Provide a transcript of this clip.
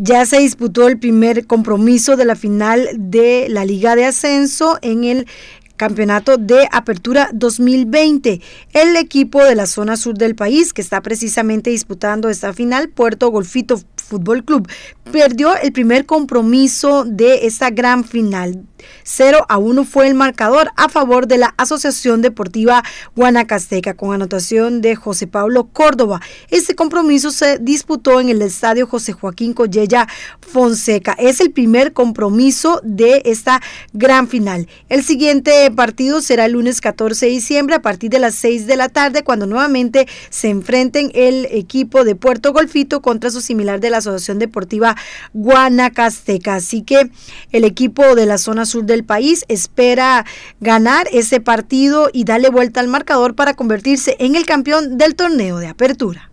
Ya se disputó el primer compromiso de la final de la Liga de Ascenso en el Campeonato de Apertura 2020. El equipo de la zona sur del país, que está precisamente disputando esta final, Puerto Golfito Fútbol Club, perdió el primer compromiso de esta gran final 0 a 1 fue el marcador a favor de la Asociación Deportiva Guanacasteca con anotación de José Pablo Córdoba. Este compromiso se disputó en el estadio José Joaquín Collella Fonseca. Es el primer compromiso de esta gran final. El siguiente partido será el lunes 14 de diciembre a partir de las 6 de la tarde cuando nuevamente se enfrenten el equipo de Puerto Golfito contra su similar de la Asociación Deportiva Guanacasteca. Así que el equipo de la zona sur del país, espera ganar ese partido y darle vuelta al marcador para convertirse en el campeón del torneo de apertura.